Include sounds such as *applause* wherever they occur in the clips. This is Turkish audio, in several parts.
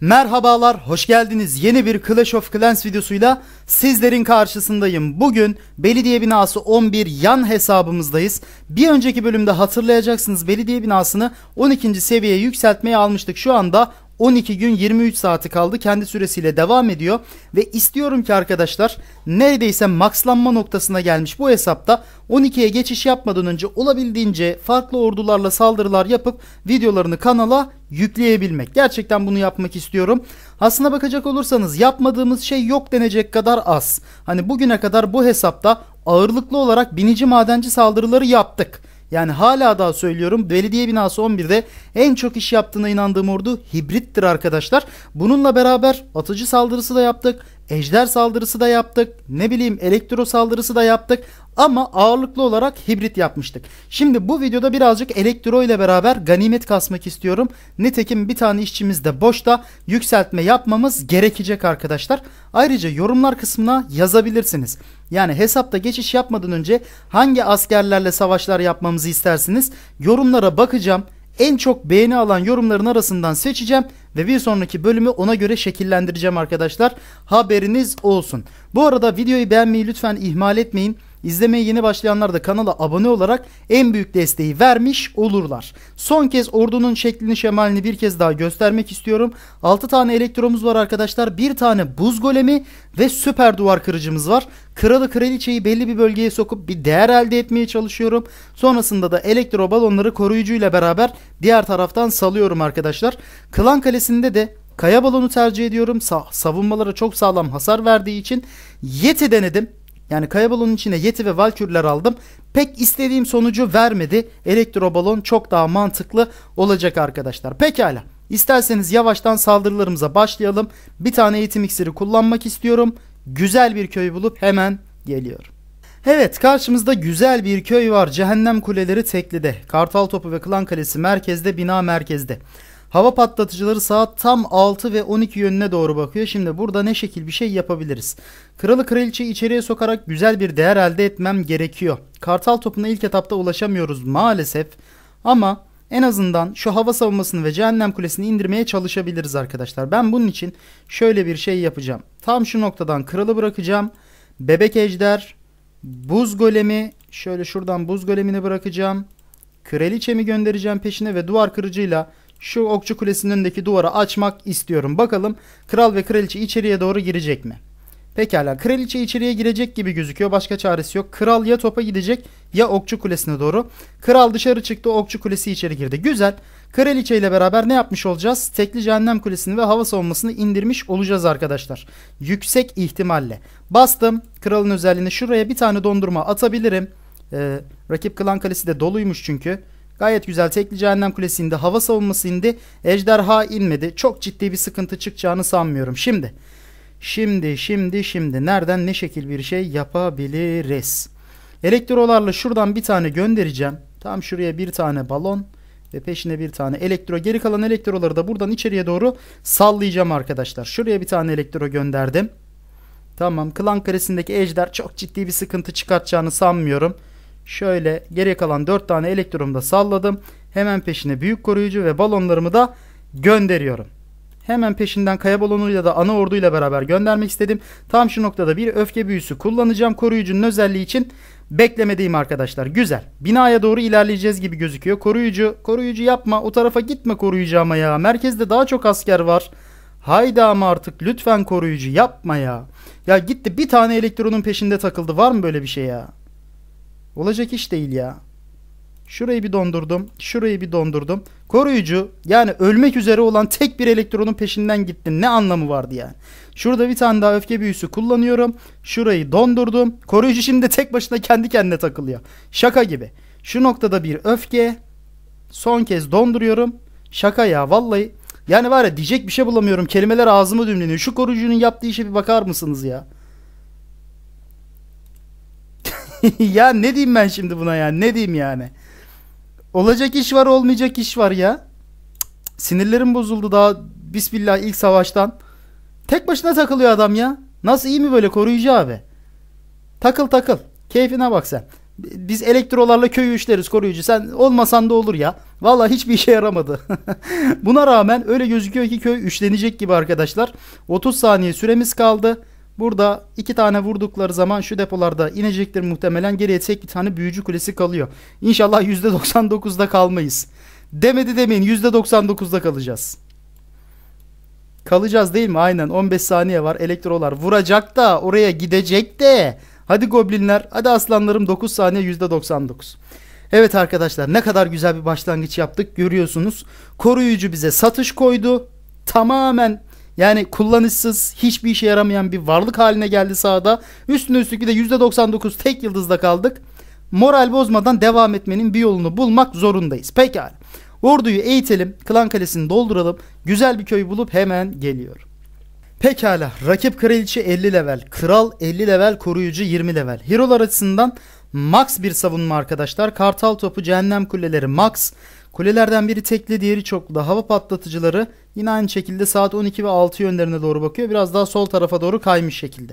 Merhabalar, hoş geldiniz. Yeni bir Clash of Clans videosuyla sizlerin karşısındayım. Bugün belediye binası 11 yan hesabımızdayız. Bir önceki bölümde hatırlayacaksınız belediye binasını 12. seviyeye yükseltmeye almıştık. Şu anda 12 gün 23 saati kaldı. Kendi süresiyle devam ediyor. Ve istiyorum ki arkadaşlar neredeyse makslanma noktasına gelmiş bu hesapta 12'ye geçiş yapmadan önce olabildiğince farklı ordularla saldırılar yapıp videolarını kanala yükleyebilmek. Gerçekten bunu yapmak istiyorum. Aslına bakacak olursanız yapmadığımız şey yok denecek kadar az. Hani bugüne kadar bu hesapta ağırlıklı olarak binici madenci saldırıları yaptık. Yani hala daha söylüyorum belediye binası 11'de en çok iş yaptığına inandığım ordu hibrittir arkadaşlar. Bununla beraber atıcı saldırısı da yaptık ejder saldırısı da yaptık. Ne bileyim elektro saldırısı da yaptık. Ama ağırlıklı olarak hibrit yapmıştık. Şimdi bu videoda birazcık elektro ile beraber ganimet kasmak istiyorum. Nitekim bir tane işçimiz de boşta yükseltme yapmamız gerekecek arkadaşlar. Ayrıca yorumlar kısmına yazabilirsiniz. Yani hesapta geçiş yapmadan önce hangi askerlerle savaşlar yapmamızı istersiniz? Yorumlara bakacağım en çok beğeni alan yorumların arasından seçeceğim ve bir sonraki bölümü ona göre şekillendireceğim arkadaşlar. Haberiniz olsun. Bu arada videoyu beğenmeyi lütfen ihmal etmeyin. İzlemeye yeni başlayanlar da kanala abone olarak en büyük desteği vermiş olurlar. Son kez ordunun şeklini şemalini bir kez daha göstermek istiyorum. 6 tane elektromuz var arkadaşlar. Bir tane buz golemi ve süper duvar kırıcımız var. Kralı kraliçeyi belli bir bölgeye sokup bir değer elde etmeye çalışıyorum. Sonrasında da elektro balonları koruyucuyla beraber diğer taraftan salıyorum arkadaşlar. Klan kalesinde de Kaya balonu tercih ediyorum. Sa savunmalara çok sağlam hasar verdiği için Yeti denedim. Yani kaya balonun içine Yeti ve Valkürler aldım. Pek istediğim sonucu vermedi. Elektro balon çok daha mantıklı olacak arkadaşlar. Pekala. İsterseniz yavaştan saldırılarımıza başlayalım. Bir tane eğitim iksiri kullanmak istiyorum. Güzel bir köy bulup hemen geliyorum. Evet karşımızda güzel bir köy var. Cehennem kuleleri Tekli'de. Kartal Topu ve Klan Kalesi merkezde, bina merkezde. Hava patlatıcıları saat tam 6 ve 12 yönüne doğru bakıyor. Şimdi burada ne şekil bir şey yapabiliriz? Kralı kraliçe içeriye sokarak güzel bir değer elde etmem gerekiyor. Kartal topuna ilk etapta ulaşamıyoruz maalesef. Ama en azından şu hava savunmasını ve cehennem kulesini indirmeye çalışabiliriz arkadaşlar. Ben bunun için şöyle bir şey yapacağım. Tam şu noktadan kralı bırakacağım. Bebek ejder, buz golemi, şöyle şuradan buz golemini bırakacağım. Kraliçemi göndereceğim peşine ve duvar kırıcıyla şu okçu kulesinin önündeki duvara açmak istiyorum. Bakalım kral ve kraliçe içeriye doğru girecek mi? Pekala kraliçe içeriye girecek gibi gözüküyor. Başka çaresi yok. Kral ya topa gidecek ya okçu kulesine doğru. Kral dışarı çıktı okçu kulesi içeri girdi. Güzel. Kraliçe ile beraber ne yapmış olacağız? Tekli cehennem kulesini ve hava savunmasını indirmiş olacağız arkadaşlar. Yüksek ihtimalle. Bastım. Kralın özelliğini şuraya bir tane dondurma atabilirim. Ee, rakip klan kalesi de doluymuş çünkü. Gayet güzel tekli cehennem kulesi indi. Hava savunması indi. Ejderha inmedi. Çok ciddi bir sıkıntı çıkacağını sanmıyorum. Şimdi. Şimdi şimdi şimdi nereden ne şekil bir şey yapabiliriz? Elektrolarla şuradan bir tane göndereceğim. Tam şuraya bir tane balon ve peşine bir tane elektro. Geri kalan elektroları da buradan içeriye doğru sallayacağım arkadaşlar. Şuraya bir tane elektro gönderdim. Tamam. Klan karesindeki ejder çok ciddi bir sıkıntı çıkartacağını sanmıyorum şöyle geri kalan 4 tane elektronumu da salladım. Hemen peşine büyük koruyucu ve balonlarımı da gönderiyorum. Hemen peşinden kaya balonuyla da ana orduyla beraber göndermek istedim. Tam şu noktada bir öfke büyüsü kullanacağım koruyucunun özelliği için. Beklemediğim arkadaşlar. Güzel. Binaya doğru ilerleyeceğiz gibi gözüküyor. Koruyucu, koruyucu yapma. O tarafa gitme koruyucu ama ya. Merkezde daha çok asker var. Haydi ama artık lütfen koruyucu yapma ya. Ya gitti bir tane elektronun peşinde takıldı. Var mı böyle bir şey ya? Olacak iş değil ya. Şurayı bir dondurdum. Şurayı bir dondurdum. Koruyucu yani ölmek üzere olan tek bir elektronun peşinden gittin. Ne anlamı vardı yani? Şurada bir tane daha öfke büyüsü kullanıyorum. Şurayı dondurdum. Koruyucu şimdi tek başına kendi kendine takılıyor. Şaka gibi. Şu noktada bir öfke. Son kez donduruyorum. Şaka ya vallahi. Yani var ya diyecek bir şey bulamıyorum. Kelimeler ağzıma dümleniyor. Şu koruyucunun yaptığı işe bir bakar mısınız ya? *laughs* ya ne diyeyim ben şimdi buna ya? Ne diyeyim yani? Olacak iş var, olmayacak iş var ya. sinirlerim bozuldu daha bismillah ilk savaştan. Tek başına takılıyor adam ya. Nasıl iyi mi böyle koruyucu abi? Takıl takıl. Keyfine bak sen. Biz elektrolarla köyü işleriz koruyucu. Sen olmasan da olur ya. Valla hiçbir işe yaramadı. *laughs* Buna rağmen öyle gözüküyor ki köy üşlenecek gibi arkadaşlar. 30 saniye süremiz kaldı. Burada iki tane vurdukları zaman şu depolarda inecektir muhtemelen. Geriye tek bir tane büyücü kulesi kalıyor. İnşallah %99'da kalmayız. Demedi demeyin %99'da kalacağız. Kalacağız değil mi? Aynen 15 saniye var. Elektrolar vuracak da oraya gidecek de. Hadi goblinler hadi aslanlarım 9 saniye %99. Evet arkadaşlar ne kadar güzel bir başlangıç yaptık görüyorsunuz. Koruyucu bize satış koydu. Tamamen yani kullanışsız, hiçbir işe yaramayan bir varlık haline geldi sahada. Üstüne üstlük bir de %99 tek yıldızda kaldık. Moral bozmadan devam etmenin bir yolunu bulmak zorundayız. Pekala. Orduyu eğitelim, Klan Kalesi'ni dolduralım, güzel bir köy bulup hemen geliyor. Pekala, rakip kraliçe 50 level, kral 50 level, koruyucu 20 level. Hero'lar açısından max bir savunma arkadaşlar. Kartal topu, cehennem kuleleri max. Kulelerden biri tekli diğeri çoklu. Hava patlatıcıları yine aynı şekilde saat 12 ve 6 yönlerine doğru bakıyor. Biraz daha sol tarafa doğru kaymış şekilde.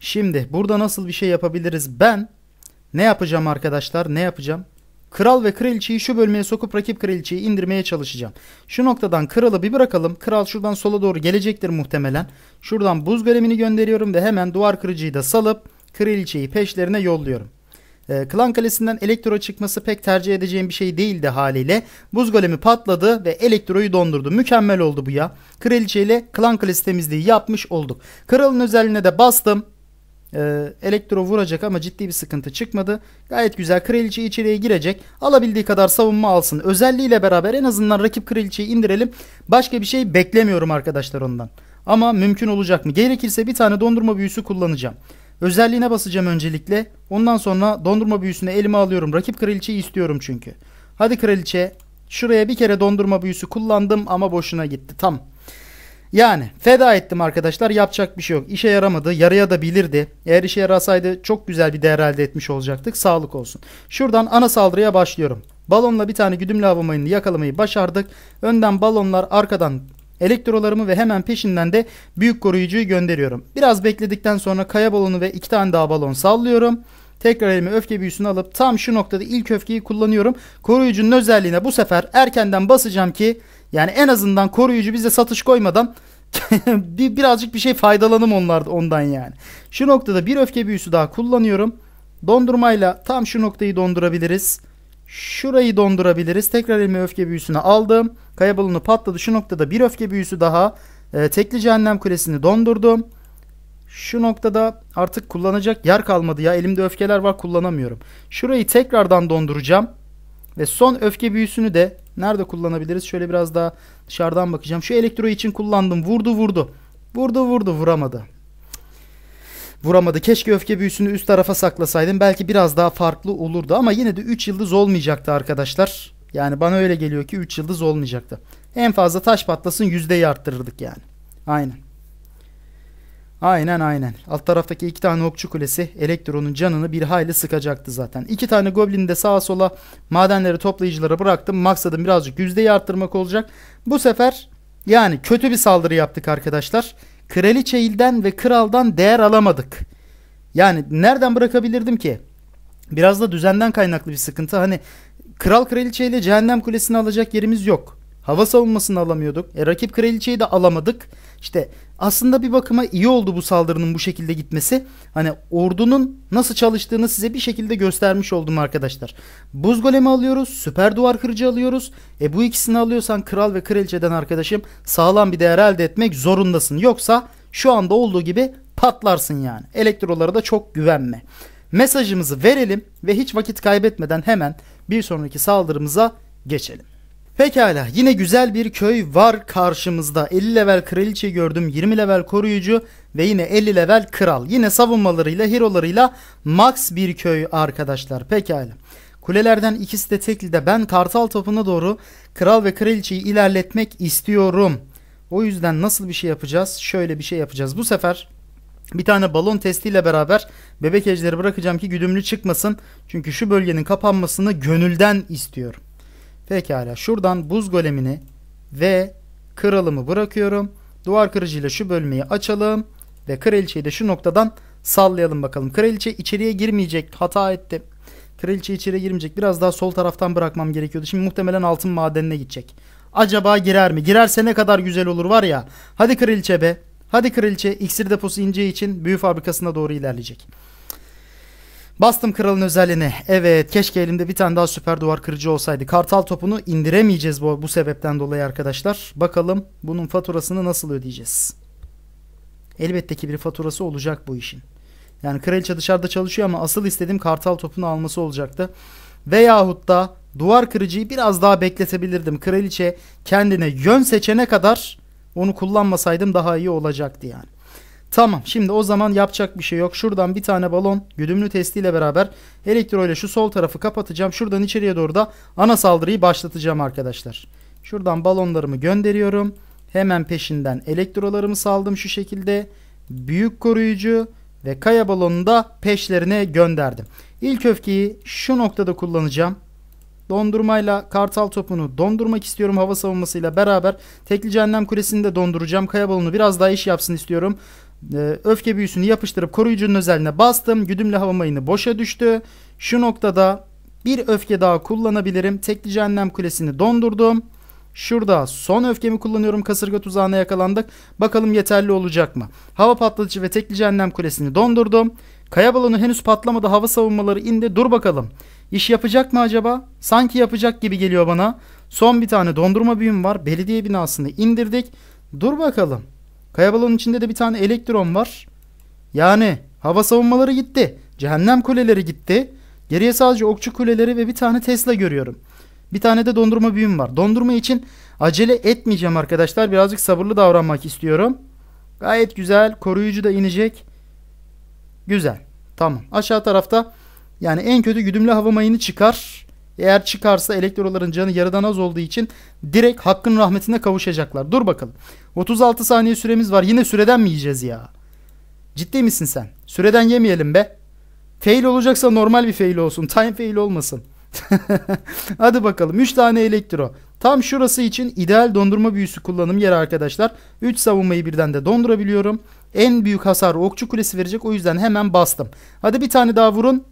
Şimdi burada nasıl bir şey yapabiliriz? Ben ne yapacağım arkadaşlar? Ne yapacağım? Kral ve kraliçeyi şu bölmeye sokup rakip kraliçeyi indirmeye çalışacağım. Şu noktadan kralı bir bırakalım. Kral şuradan sola doğru gelecektir muhtemelen. Şuradan buz golemini gönderiyorum ve hemen duvar kırıcıyı da salıp kraliçeyi peşlerine yolluyorum. E, Klan Kalesi'nden elektro çıkması pek tercih edeceğim bir şey değildi haliyle. Buz golemi patladı ve elektroyu dondurdu. Mükemmel oldu bu ya. Kraliçe ile Klan Kalesi temizliği yapmış olduk. Kralın özelliğine de bastım. E, elektro vuracak ama ciddi bir sıkıntı çıkmadı. Gayet güzel kraliçe içeriye girecek. Alabildiği kadar savunma alsın. Özelliğiyle beraber en azından rakip kraliçeyi indirelim. Başka bir şey beklemiyorum arkadaşlar ondan. Ama mümkün olacak mı? Gerekirse bir tane dondurma büyüsü kullanacağım. Özelliğine basacağım öncelikle. Ondan sonra dondurma büyüsünü elime alıyorum. Rakip kraliçeyi istiyorum çünkü. Hadi kraliçe. Şuraya bir kere dondurma büyüsü kullandım ama boşuna gitti. Tam. Yani feda ettim arkadaşlar. Yapacak bir şey yok. İşe yaramadı. Yaraya da bilirdi. Eğer işe yarasaydı çok güzel bir değer elde etmiş olacaktık. Sağlık olsun. Şuradan ana saldırıya başlıyorum. Balonla bir tane güdümlü hava mayını yakalamayı başardık. Önden balonlar arkadan elektrolarımı ve hemen peşinden de büyük koruyucuyu gönderiyorum. Biraz bekledikten sonra kaya balonu ve iki tane daha balon sallıyorum. Tekrar elime öfke büyüsünü alıp tam şu noktada ilk öfkeyi kullanıyorum. Koruyucunun özelliğine bu sefer erkenden basacağım ki yani en azından koruyucu bize satış koymadan *laughs* bir, birazcık bir şey faydalanım onlardan ondan yani. Şu noktada bir öfke büyüsü daha kullanıyorum. Dondurmayla tam şu noktayı dondurabiliriz. Şurayı dondurabiliriz. Tekrar elime öfke büyüsünü aldım. Kaya balonu patladı. Şu noktada bir öfke büyüsü daha. E, tekli cehennem kulesini dondurdum. Şu noktada artık kullanacak yer kalmadı ya. Elimde öfkeler var kullanamıyorum. Şurayı tekrardan donduracağım. Ve son öfke büyüsünü de nerede kullanabiliriz? Şöyle biraz daha dışarıdan bakacağım. Şu elektro için kullandım. Vurdu vurdu. Vurdu vurdu vuramadı vuramadı. Keşke öfke büyüsünü üst tarafa saklasaydım. Belki biraz daha farklı olurdu ama yine de 3 yıldız olmayacaktı arkadaşlar. Yani bana öyle geliyor ki 3 yıldız olmayacaktı. En fazla taş patlasın yüzdeyi arttırırdık yani. Aynen. Aynen aynen. Alt taraftaki iki tane okçu kulesi elektronun canını bir hayli sıkacaktı zaten. İki tane goblini de sağa sola madenleri toplayıcılara bıraktım. Maksadım birazcık yüzdeyi arttırmak olacak. Bu sefer yani kötü bir saldırı yaptık arkadaşlar. Kraliçe ilden ve kraldan değer alamadık. Yani nereden bırakabilirdim ki? Biraz da düzenden kaynaklı bir sıkıntı. Hani kral kraliçeyle cehennem kulesini alacak yerimiz yok. Hava savunmasını alamıyorduk. E, rakip kraliçeyi de alamadık. İşte aslında bir bakıma iyi oldu bu saldırının bu şekilde gitmesi. Hani ordunun nasıl çalıştığını size bir şekilde göstermiş oldum arkadaşlar. Buz golemi alıyoruz, süper duvar kırıcı alıyoruz. E bu ikisini alıyorsan kral ve kraliçeden arkadaşım sağlam bir değer elde etmek zorundasın. Yoksa şu anda olduğu gibi patlarsın yani. Elektrolara da çok güvenme. Mesajımızı verelim ve hiç vakit kaybetmeden hemen bir sonraki saldırımıza geçelim. Pekala yine güzel bir köy var karşımızda. 50 level kraliçe gördüm. 20 level koruyucu ve yine 50 level kral. Yine savunmalarıyla hero'larıyla max bir köy arkadaşlar. Pekala. Kulelerden ikisi de teklide. Ben kartal topuna doğru kral ve kraliçeyi ilerletmek istiyorum. O yüzden nasıl bir şey yapacağız? Şöyle bir şey yapacağız. Bu sefer bir tane balon testiyle beraber bebek ejderi bırakacağım ki güdümlü çıkmasın. Çünkü şu bölgenin kapanmasını gönülden istiyorum. Pekala. Şuradan buz golemini ve kralımı bırakıyorum. Duvar kırıcıyla şu bölmeyi açalım. Ve kraliçeyi de şu noktadan sallayalım bakalım. Kraliçe içeriye girmeyecek. Hata etti. Kraliçe içeriye girmeyecek. Biraz daha sol taraftan bırakmam gerekiyordu. Şimdi muhtemelen altın madenine gidecek. Acaba girer mi? Girerse ne kadar güzel olur var ya. Hadi kraliçe be. Hadi kraliçe iksir deposu ineceği için büyü fabrikasına doğru ilerleyecek. Bastım kralın özelliğini. Evet keşke elimde bir tane daha süper duvar kırıcı olsaydı. Kartal topunu indiremeyeceğiz bu, bu sebepten dolayı arkadaşlar. Bakalım bunun faturasını nasıl ödeyeceğiz. Elbette ki bir faturası olacak bu işin. Yani kraliçe dışarıda çalışıyor ama asıl istediğim kartal topunu alması olacaktı. Veyahut da duvar kırıcıyı biraz daha bekletebilirdim. Kraliçe kendine yön seçene kadar onu kullanmasaydım daha iyi olacaktı yani. Tamam şimdi o zaman yapacak bir şey yok. Şuradan bir tane balon güdümlü testiyle beraber elektro ile şu sol tarafı kapatacağım. Şuradan içeriye doğru da ana saldırıyı başlatacağım arkadaşlar. Şuradan balonlarımı gönderiyorum. Hemen peşinden elektrolarımı saldım şu şekilde. Büyük koruyucu ve kaya balonunu da peşlerine gönderdim. İlk öfkeyi şu noktada kullanacağım. Dondurmayla kartal topunu dondurmak istiyorum hava savunmasıyla beraber. Tekli cehennem kulesini de donduracağım. Kaya balonu biraz daha iş yapsın istiyorum. Ee, öfke büyüsünü yapıştırıp koruyucunun özeline bastım. Güdümlü hava mayını boşa düştü. Şu noktada bir öfke daha kullanabilirim. Tekli cehennem kulesini dondurdum. Şurada son öfkemi kullanıyorum. Kasırga tuzağına yakalandık. Bakalım yeterli olacak mı? Hava patlatıcı ve tekli cehennem kulesini dondurdum. Kaya balonu henüz patlamadı. Hava savunmaları indi. Dur bakalım. İş yapacak mı acaba? Sanki yapacak gibi geliyor bana. Son bir tane dondurma büyüm var. Belediye binasını indirdik. Dur bakalım. Kaya balonun içinde de bir tane elektron var. Yani hava savunmaları gitti. Cehennem kuleleri gitti. Geriye sadece okçu kuleleri ve bir tane Tesla görüyorum. Bir tane de dondurma büyüm var. Dondurma için acele etmeyeceğim arkadaşlar. Birazcık sabırlı davranmak istiyorum. Gayet güzel. Koruyucu da inecek. Güzel. Tamam. Aşağı tarafta yani en kötü güdümlü hava mayını çıkar. Eğer çıkarsa elektroların canı yarıdan az olduğu için direkt hakkın rahmetine kavuşacaklar. Dur bakalım. 36 saniye süremiz var. Yine süreden mi yiyeceğiz ya? Ciddi misin sen? Süreden yemeyelim be. Fail olacaksa normal bir fail olsun. Time fail olmasın. *laughs* Hadi bakalım 3 tane elektro. Tam şurası için ideal dondurma büyüsü kullanım yeri arkadaşlar. 3 savunmayı birden de dondurabiliyorum. En büyük hasar okçu kulesi verecek o yüzden hemen bastım. Hadi bir tane daha vurun.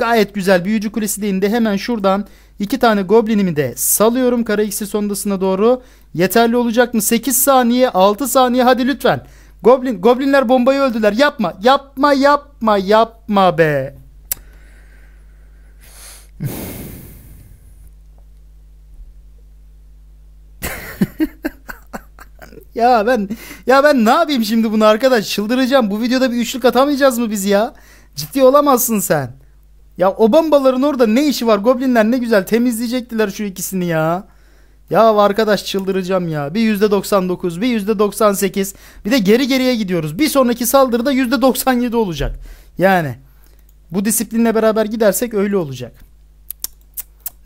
Gayet güzel. Büyücü Kulesi deyinde hemen şuradan iki tane goblinimi de salıyorum. Kara X'i sondasına doğru. Yeterli olacak mı? 8 saniye 6 saniye hadi lütfen. Goblin, goblinler bombayı öldüler. Yapma yapma yapma yapma be. *laughs* ya ben ya ben ne yapayım şimdi bunu arkadaş çıldıracağım. Bu videoda bir üçlük atamayacağız mı biz ya? Ciddi olamazsın sen. Ya o bombaların orada ne işi var? Goblinler ne güzel temizleyecektiler şu ikisini ya. Ya arkadaş çıldıracağım ya. Bir %99, bir %98. Bir de geri geriye gidiyoruz. Bir sonraki saldırıda %97 olacak. Yani bu disiplinle beraber gidersek öyle olacak.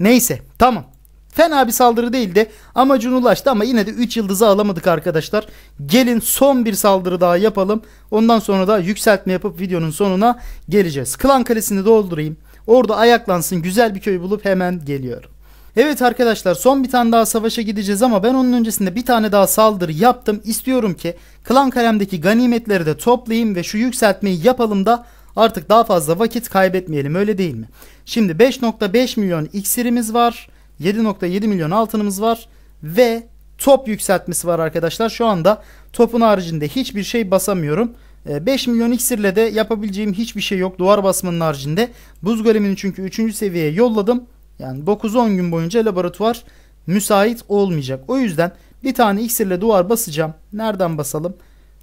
Neyse tamam. Fena bir saldırı değildi. Amacına ulaştı ama yine de 3 yıldızı alamadık arkadaşlar. Gelin son bir saldırı daha yapalım. Ondan sonra da yükseltme yapıp videonun sonuna geleceğiz. Klan kalesini doldurayım. Orada ayaklansın güzel bir köy bulup hemen geliyorum. Evet arkadaşlar son bir tane daha savaşa gideceğiz ama ben onun öncesinde bir tane daha saldırı yaptım. İstiyorum ki klan kalemdeki ganimetleri de toplayayım ve şu yükseltmeyi yapalım da artık daha fazla vakit kaybetmeyelim öyle değil mi? Şimdi 5.5 milyon iksirimiz var. 7.7 milyon altınımız var. Ve top yükseltmesi var arkadaşlar. Şu anda topun haricinde hiçbir şey basamıyorum. 5 e, milyon iksirle de yapabileceğim hiçbir şey yok duvar basmanın haricinde. Buz golemini çünkü 3. seviyeye yolladım. Yani 9-10 gün boyunca laboratuvar müsait olmayacak. O yüzden bir tane iksirle duvar basacağım. Nereden basalım?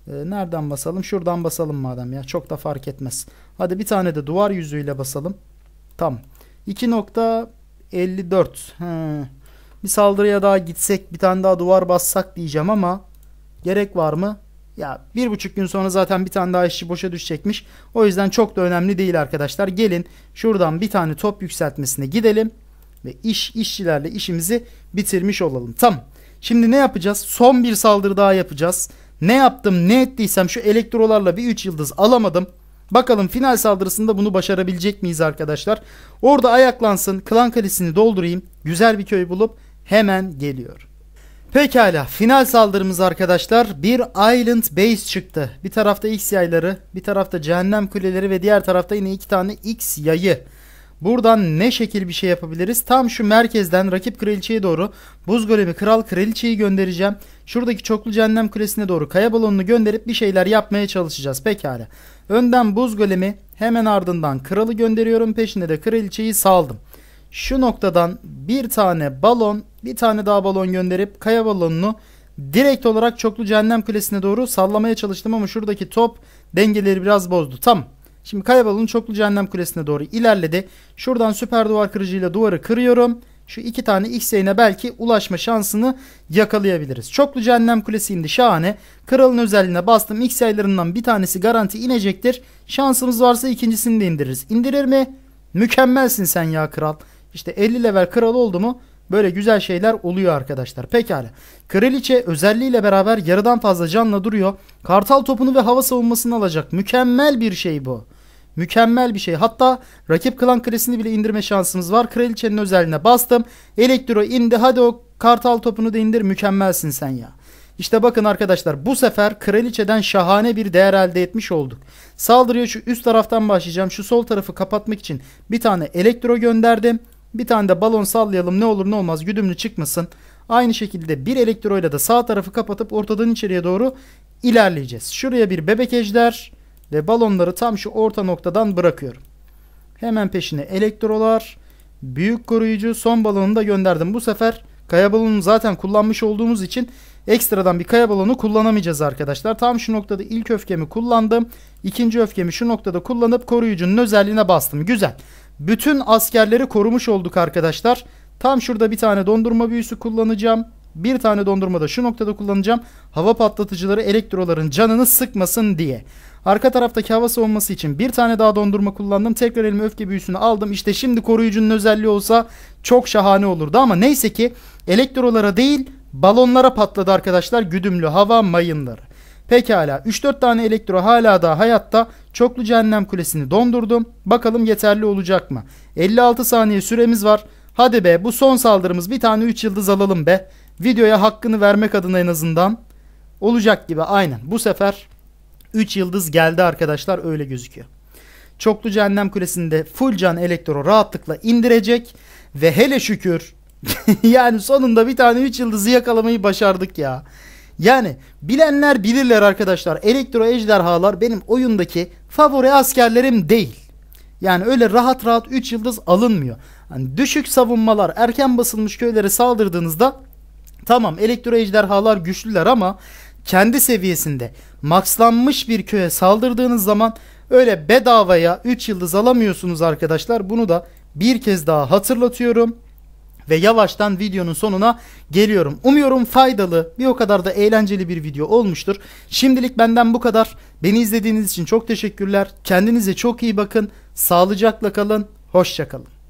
Ee, nereden basalım? Şuradan basalım madem ya. Çok da fark etmez. Hadi bir tane de duvar yüzüyle basalım. Tam 2.54. Bir saldırıya daha gitsek bir tane daha duvar bassak diyeceğim ama gerek var mı? Ya bir buçuk gün sonra zaten bir tane daha işçi boşa düşecekmiş. O yüzden çok da önemli değil arkadaşlar. Gelin şuradan bir tane top yükseltmesine gidelim. Ve iş işçilerle işimizi bitirmiş olalım. Tamam. Şimdi ne yapacağız? Son bir saldırı daha yapacağız. Ne yaptım ne ettiysem şu elektrolarla bir 3 yıldız alamadım. Bakalım final saldırısında bunu başarabilecek miyiz arkadaşlar? Orada ayaklansın, klan kalesini doldurayım, güzel bir köy bulup hemen geliyor. Pekala final saldırımız arkadaşlar bir Island Base çıktı. Bir tarafta X yayları bir tarafta Cehennem Kuleleri ve diğer tarafta yine iki tane X yayı. Buradan ne şekil bir şey yapabiliriz? Tam şu merkezden rakip kraliçeye doğru buz golemi kral kraliçeyi göndereceğim. Şuradaki çoklu cehennem kulesine doğru kaya balonunu gönderip bir şeyler yapmaya çalışacağız. Pekala. Önden buz golemi hemen ardından kralı gönderiyorum. Peşinde de kraliçeyi saldım. Şu noktadan bir tane balon bir tane daha balon gönderip kaya balonunu direkt olarak çoklu cehennem kulesine doğru sallamaya çalıştım ama şuradaki top dengeleri biraz bozdu. Tam. Şimdi kaya balonu çoklu cehennem kulesine doğru ilerledi. Şuradan süper duvar kırıcıyla duvarı kırıyorum. Şu iki tane X'eyine belki ulaşma şansını yakalayabiliriz. Çoklu cehennem kulesi indi şahane. Kralın özelliğine bastım. X bir tanesi garanti inecektir. Şansımız varsa ikincisini de indiririz. İndirir mi? Mükemmelsin sen ya kral. İşte 50 level kral oldu mu Böyle güzel şeyler oluyor arkadaşlar. Pekala. Kraliçe özelliğiyle beraber yarıdan fazla canla duruyor. Kartal topunu ve hava savunmasını alacak. Mükemmel bir şey bu. Mükemmel bir şey. Hatta rakip klan kalesini bile indirme şansımız var. Kraliçenin özelliğine bastım. Elektro indi. Hadi o kartal topunu da indir. Mükemmelsin sen ya. İşte bakın arkadaşlar bu sefer kraliçeden şahane bir değer elde etmiş olduk. Saldırıya şu üst taraftan başlayacağım. Şu sol tarafı kapatmak için bir tane elektro gönderdim. Bir tane de balon sallayalım ne olur ne olmaz güdümlü çıkmasın. Aynı şekilde bir elektroyla da sağ tarafı kapatıp ortadan içeriye doğru ilerleyeceğiz. Şuraya bir bebek ejder ve balonları tam şu orta noktadan bırakıyorum. Hemen peşine elektrolar, büyük koruyucu, son balonunu da gönderdim. Bu sefer kaya balonunu zaten kullanmış olduğumuz için ekstradan bir kaya balonu kullanamayacağız arkadaşlar. Tam şu noktada ilk öfkemi kullandım. İkinci öfkemi şu noktada kullanıp koruyucunun özelliğine bastım. Güzel. Bütün askerleri korumuş olduk arkadaşlar. Tam şurada bir tane dondurma büyüsü kullanacağım. Bir tane dondurma da şu noktada kullanacağım. Hava patlatıcıları elektroların canını sıkmasın diye. Arka taraftaki hava savunması için bir tane daha dondurma kullandım. Tekrar elime öfke büyüsünü aldım. İşte şimdi koruyucunun özelliği olsa çok şahane olurdu. Ama neyse ki elektrolara değil balonlara patladı arkadaşlar. Güdümlü hava mayınları. Pekala 3-4 tane elektro hala da hayatta. Çoklu cehennem kulesini dondurdum. Bakalım yeterli olacak mı? 56 saniye süremiz var. Hadi be bu son saldırımız bir tane 3 yıldız alalım be. Videoya hakkını vermek adına en azından. Olacak gibi aynen. Bu sefer 3 yıldız geldi arkadaşlar öyle gözüküyor. Çoklu Cehennem Kulesi'nde full can elektro rahatlıkla indirecek ve hele şükür *laughs* yani sonunda bir tane 3 yıldızı yakalamayı başardık ya. Yani bilenler bilirler arkadaşlar. Elektro ejderhalar benim oyundaki favori askerlerim değil. Yani öyle rahat rahat 3 yıldız alınmıyor. Yani düşük savunmalar erken basılmış köylere saldırdığınızda tamam elektro ejderhalar güçlüler ama kendi seviyesinde maxlanmış bir köye saldırdığınız zaman öyle bedavaya 3 yıldız alamıyorsunuz arkadaşlar. Bunu da bir kez daha hatırlatıyorum ve yavaştan videonun sonuna geliyorum. Umuyorum faydalı bir o kadar da eğlenceli bir video olmuştur. Şimdilik benden bu kadar. Beni izlediğiniz için çok teşekkürler. Kendinize çok iyi bakın. Sağlıcakla kalın. Hoşçakalın.